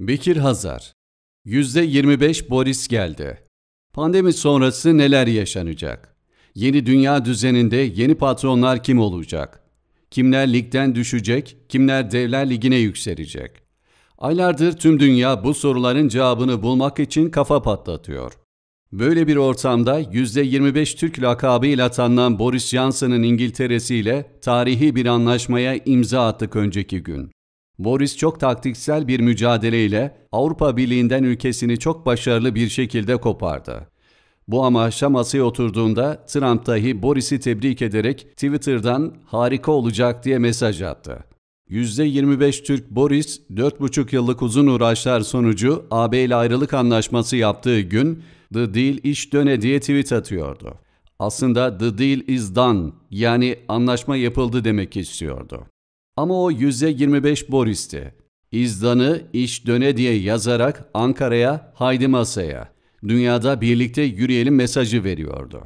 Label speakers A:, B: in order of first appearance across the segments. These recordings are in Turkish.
A: Bekir Hazar %25 Boris geldi. Pandemi sonrası neler yaşanacak? Yeni dünya düzeninde yeni patronlar kim olacak? Kimler ligden düşecek, kimler devler ligine yükselecek? Aylardır tüm dünya bu soruların cevabını bulmak için kafa patlatıyor. Böyle bir ortamda %25 Türk lakabıyla tanınan Boris Johnson'ın İngiltere'siyle tarihi bir anlaşmaya imza attık önceki gün. Boris çok taktiksel bir mücadeleyle Avrupa Birliği'nden ülkesini çok başarılı bir şekilde kopardı. Bu amaçla masaya oturduğunda Trump dahi Boris'i tebrik ederek Twitter'dan harika olacak diye mesaj attı. %25 Türk Boris 4,5 yıllık uzun uğraşlar sonucu AB ile ayrılık anlaşması yaptığı gün The Deal iş döne diye tweet atıyordu. Aslında the deal is done yani anlaşma yapıldı demek istiyordu. Ama o yüzde 25 Boris'ti. İzdan'ı iş döne diye yazarak Ankara'ya haydi masaya, dünyada birlikte yürüyelim mesajı veriyordu.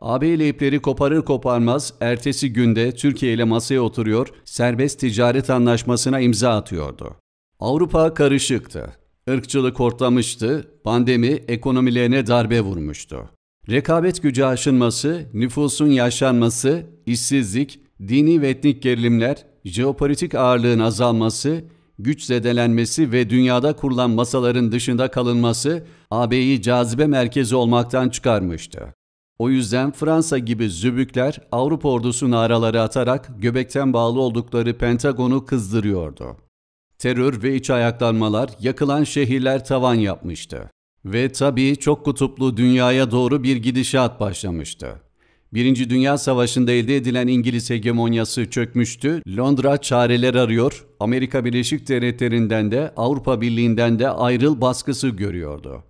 A: AB ile ipleri koparır koparmaz ertesi günde Türkiye ile masaya oturuyor, serbest ticaret anlaşmasına imza atıyordu. Avrupa karışıktı. Irkçılık ortlamıştı, pandemi ekonomilerine darbe vurmuştu. Rekabet gücü aşınması, nüfusun yaşlanması, işsizlik, dini ve etnik gerilimler jeopolitik ağırlığın azalması, güç zedelenmesi ve dünyada kurulan masaların dışında kalınması AB'yi cazibe merkezi olmaktan çıkarmıştı. O yüzden Fransa gibi zübükler Avrupa ordusunu araları atarak göbekten bağlı oldukları Pentagon'u kızdırıyordu. Terör ve iç ayaklanmalar yakılan şehirler tavan yapmıştı. Ve tabii çok kutuplu dünyaya doğru bir gidişat başlamıştı. Birinci Dünya Savaşı'nda elde edilen İngiliz hegemonyası çökmüştü. Londra çareler arıyor. Amerika Birleşik Devletleri'nden de Avrupa Birliği'nden de ayrıl baskısı görüyordu.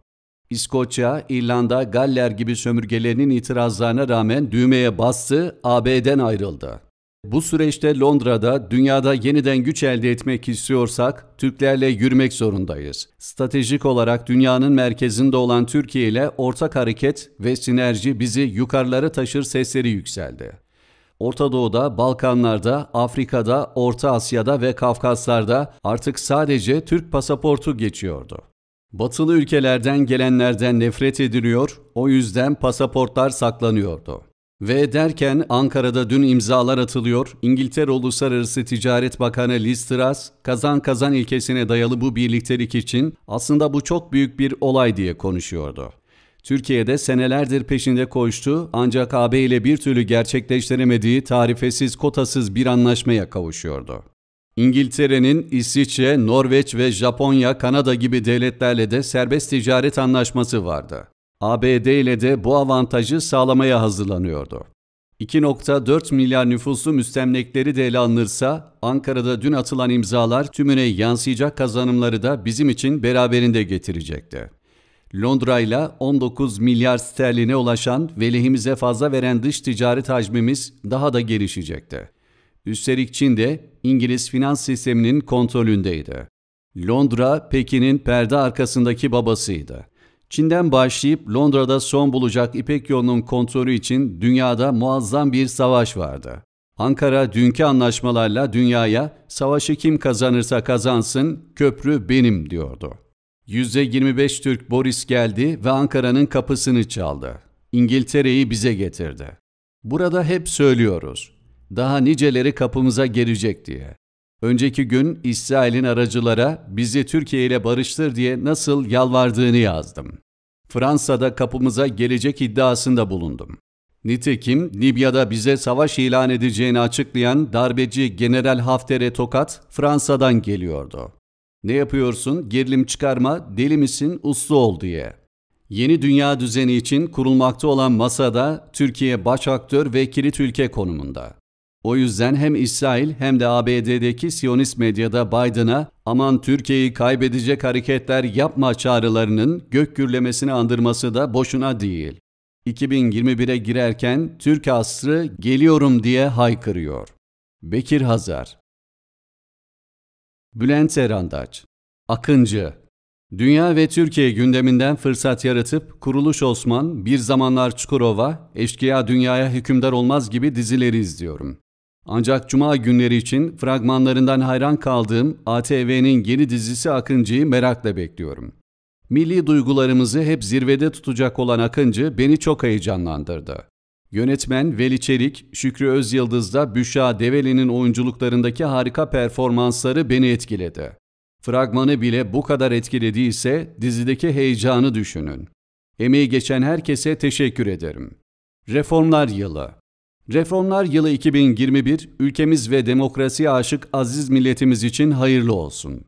A: İskoçya, İrlanda, Galler gibi sömürgelerinin itirazlarına rağmen düğmeye bastı, AB'den ayrıldı. Bu süreçte Londra'da dünyada yeniden güç elde etmek istiyorsak Türklerle yürümek zorundayız. Stratejik olarak dünyanın merkezinde olan Türkiye ile ortak hareket ve sinerji bizi yukarılara taşır sesleri yükseldi. Orta Doğu'da, Balkanlar'da, Afrika'da, Orta Asya'da ve Kafkaslar'da artık sadece Türk pasaportu geçiyordu. Batılı ülkelerden gelenlerden nefret ediliyor, o yüzden pasaportlar saklanıyordu. Ve derken Ankara'da dün imzalar atılıyor. İngiltere Uluslararası Ticaret Bakanı Liz Truss, kazan kazan ilkesine dayalı bu birliktelik için aslında bu çok büyük bir olay diye konuşuyordu. Türkiye'de senelerdir peşinde koştu ancak AB ile bir türlü gerçekleştiremediği tarifesiz kotasız bir anlaşmaya kavuşuyordu. İngiltere'nin İsviçre, Norveç ve Japonya, Kanada gibi devletlerle de serbest ticaret anlaşması vardı. ABD ile de bu avantajı sağlamaya hazırlanıyordu. 2.4 milyar nüfuslu müstemlekleri de ele alınırsa Ankara'da dün atılan imzalar tümüne yansıyacak kazanımları da bizim için beraberinde getirecekti. Londra ile 19 milyar sterline ulaşan ve lehimize fazla veren dış ticaret hacmimiz daha da gelişecekti. Üstelik Çin de İngiliz finans sisteminin kontrolündeydi. Londra, Pekin'in perde arkasındaki babasıydı. Çin'den başlayıp Londra'da son bulacak İpek yolunun kontrolü için dünyada muazzam bir savaş vardı. Ankara dünkü anlaşmalarla dünyaya savaşı kim kazanırsa kazansın köprü benim diyordu. %25 Türk Boris geldi ve Ankara'nın kapısını çaldı. İngiltere'yi bize getirdi. Burada hep söylüyoruz. Daha niceleri kapımıza gelecek diye. Önceki gün İsrail'in aracılara bizi Türkiye ile barıştır diye nasıl yalvardığını yazdım. Fransa'da kapımıza gelecek iddiasında bulundum. Nitekim Libya'da bize savaş ilan edeceğini açıklayan darbeci General Hafter'e tokat Fransa'dan geliyordu. Ne yapıyorsun? Gerilim çıkarma, deli misin, uslu ol diye. Yeni dünya düzeni için kurulmakta olan masada Türkiye baş aktör ve kilit ülke konumunda. O yüzden hem İsrail hem de ABD'deki Siyonist medyada Biden'a aman Türkiye'yi kaybedecek hareketler yapma çağrılarının gök gürlemesini andırması da boşuna değil. 2021'e girerken Türk asrı geliyorum diye haykırıyor. Bekir Hazar Bülent Serandaç Akıncı Dünya ve Türkiye gündeminden fırsat yaratıp Kuruluş Osman, Bir Zamanlar Çukurova, Eşkıya Dünyaya Hükümdar Olmaz gibi dizileri izliyorum. Ancak cuma günleri için fragmanlarından hayran kaldığım ATV'nin yeni dizisi Akıncı'yı merakla bekliyorum. Milli duygularımızı hep zirvede tutacak olan Akıncı beni çok heyecanlandırdı. Yönetmen Veli Çelik, Şükrü Özyıldız'da Büşra Develi'nin oyunculuklarındaki harika performansları beni etkiledi. Fragmanı bile bu kadar etkilediyse dizideki heyecanı düşünün. Emeği geçen herkese teşekkür ederim. Reformlar Yılı Reformlar yılı 2021 ülkemiz ve demokrasiye aşık aziz milletimiz için hayırlı olsun.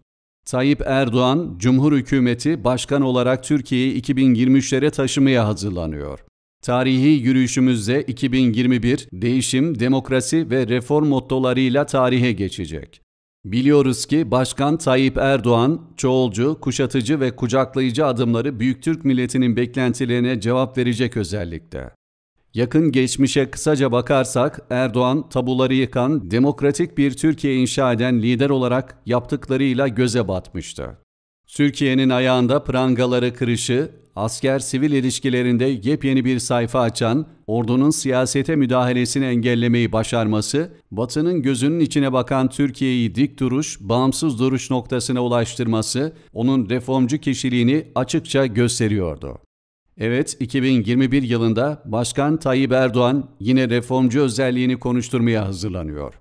A: Tayyip Erdoğan, Cumhur Hükümeti Başkan olarak Türkiye'yi 2023'lere taşımaya hazırlanıyor. Tarihi yürüyüşümüzde 2021 değişim, demokrasi ve reform mottolarıyla tarihe geçecek. Biliyoruz ki Başkan Tayyip Erdoğan, çoğulcu, kuşatıcı ve kucaklayıcı adımları Büyük Türk milletinin beklentilerine cevap verecek özellikle. Yakın geçmişe kısaca bakarsak Erdoğan tabuları yıkan, demokratik bir Türkiye inşa eden lider olarak yaptıklarıyla göze batmıştı. Türkiye'nin ayağında prangaları kırışı, asker-sivil ilişkilerinde yepyeni bir sayfa açan, ordunun siyasete müdahalesini engellemeyi başarması, Batı'nın gözünün içine bakan Türkiye'yi dik duruş, bağımsız duruş noktasına ulaştırması, onun reformcu kişiliğini açıkça gösteriyordu. Evet, 2021 yılında Başkan Tayyip Erdoğan yine reformcu özelliğini konuşturmaya hazırlanıyor.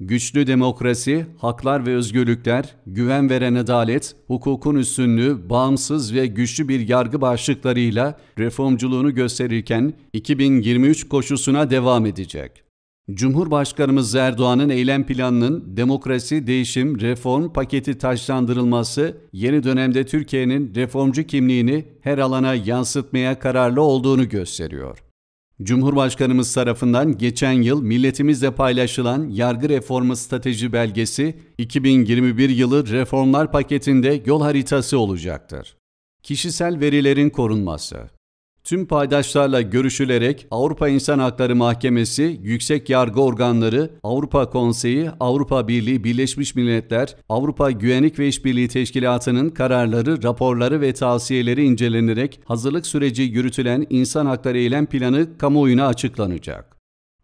A: Güçlü demokrasi, haklar ve özgürlükler, güven veren adalet, hukukun üstünlüğü, bağımsız ve güçlü bir yargı başlıklarıyla reformculuğunu gösterirken 2023 koşusuna devam edecek. Cumhurbaşkanımız Erdoğan'ın eylem planının demokrasi, değişim, reform paketi taşlandırılması yeni dönemde Türkiye'nin reformcu kimliğini her alana yansıtmaya kararlı olduğunu gösteriyor. Cumhurbaşkanımız tarafından geçen yıl milletimizle paylaşılan yargı reformu strateji belgesi 2021 yılı reformlar paketinde yol haritası olacaktır. Kişisel verilerin korunması Tüm paydaşlarla görüşülerek Avrupa İnsan Hakları Mahkemesi, Yüksek Yargı Organları, Avrupa Konseyi, Avrupa Birliği, Birleşmiş Milletler, Avrupa Güvenlik ve İşbirliği Teşkilatı'nın kararları, raporları ve tavsiyeleri incelenerek hazırlık süreci yürütülen insan hakları eylem planı kamuoyuna açıklanacak.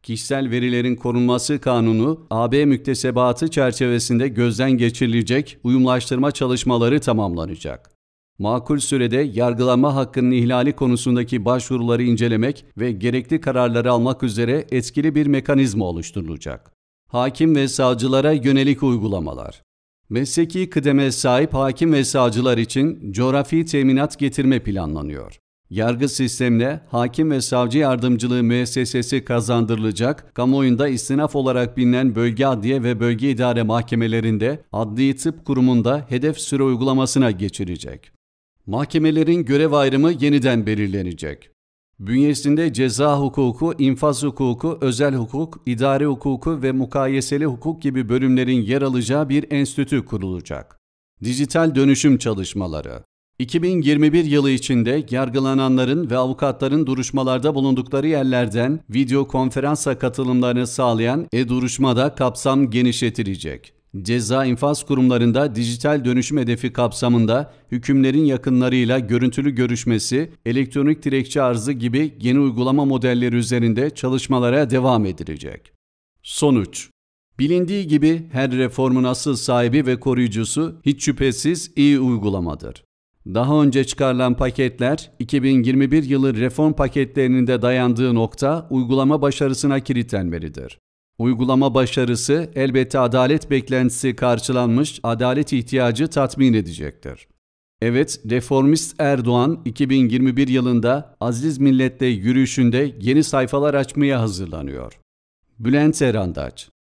A: Kişisel verilerin korunması kanunu AB müktesebatı çerçevesinde gözden geçirilecek uyumlaştırma çalışmaları tamamlanacak makul sürede yargılanma hakkının ihlali konusundaki başvuruları incelemek ve gerekli kararları almak üzere etkili bir mekanizma oluşturulacak. Hakim ve savcılara yönelik uygulamalar Mesleki kıdeme sahip hakim ve savcılar için coğrafi teminat getirme planlanıyor. Yargı sistemine hakim ve savcı yardımcılığı müessesesi kazandırılacak, kamuoyunda istinaf olarak bilinen bölge adliye ve bölge idare mahkemelerinde adli tıp kurumunda hedef süre uygulamasına geçirecek. Mahkemelerin görev ayrımı yeniden belirlenecek. Bünyesinde ceza hukuku, infaz hukuku, özel hukuk, idare hukuku ve mukayeseli hukuk gibi bölümlerin yer alacağı bir enstitü kurulacak. Dijital dönüşüm çalışmaları 2021 yılı içinde yargılananların ve avukatların duruşmalarda bulundukları yerlerden video konferansa katılımlarını sağlayan e-duruşmada kapsam genişletilecek. Ceza infaz kurumlarında dijital dönüşüm hedefi kapsamında hükümlerin yakınlarıyla görüntülü görüşmesi, elektronik direkçi arzı gibi yeni uygulama modelleri üzerinde çalışmalara devam edilecek. Sonuç Bilindiği gibi her reformun asıl sahibi ve koruyucusu hiç şüphesiz iyi uygulamadır. Daha önce çıkarılan paketler 2021 yılı reform paketlerinin de dayandığı nokta uygulama başarısına kilitlenmelidir. Uygulama başarısı elbette adalet beklentisi karşılanmış, adalet ihtiyacı tatmin edecektir. Evet, reformist Erdoğan 2021 yılında aziz milletle yürüyüşünde yeni sayfalar açmaya hazırlanıyor. Bülent Erandaç